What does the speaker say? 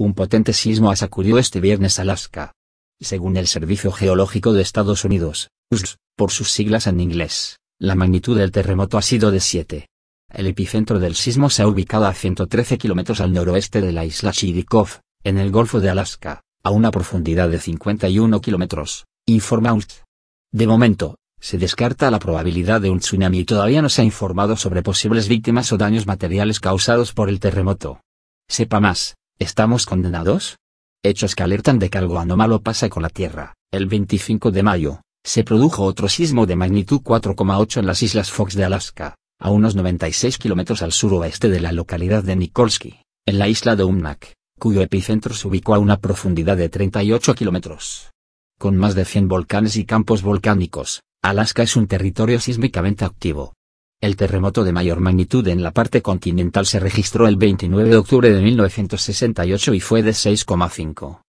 Un potente sismo ha sacudido este viernes Alaska. Según el Servicio Geológico de Estados Unidos, USGS, por sus siglas en inglés, la magnitud del terremoto ha sido de 7. El epicentro del sismo se ha ubicado a 113 kilómetros al noroeste de la isla Chidikov, en el Golfo de Alaska, a una profundidad de 51 kilómetros, informa USGS. De momento, se descarta la probabilidad de un tsunami y todavía no se ha informado sobre posibles víctimas o daños materiales causados por el terremoto. Sepa más. ¿Estamos condenados? Hechos que alertan de que algo anómalo pasa con la Tierra. El 25 de mayo, se produjo otro sismo de magnitud 4,8 en las Islas Fox de Alaska, a unos 96 kilómetros al suroeste de la localidad de Nikolsky, en la isla de Umnak, cuyo epicentro se ubicó a una profundidad de 38 kilómetros. Con más de 100 volcanes y campos volcánicos, Alaska es un territorio sísmicamente activo. El terremoto de mayor magnitud en la parte continental se registró el 29 de octubre de 1968 y fue de 6,5.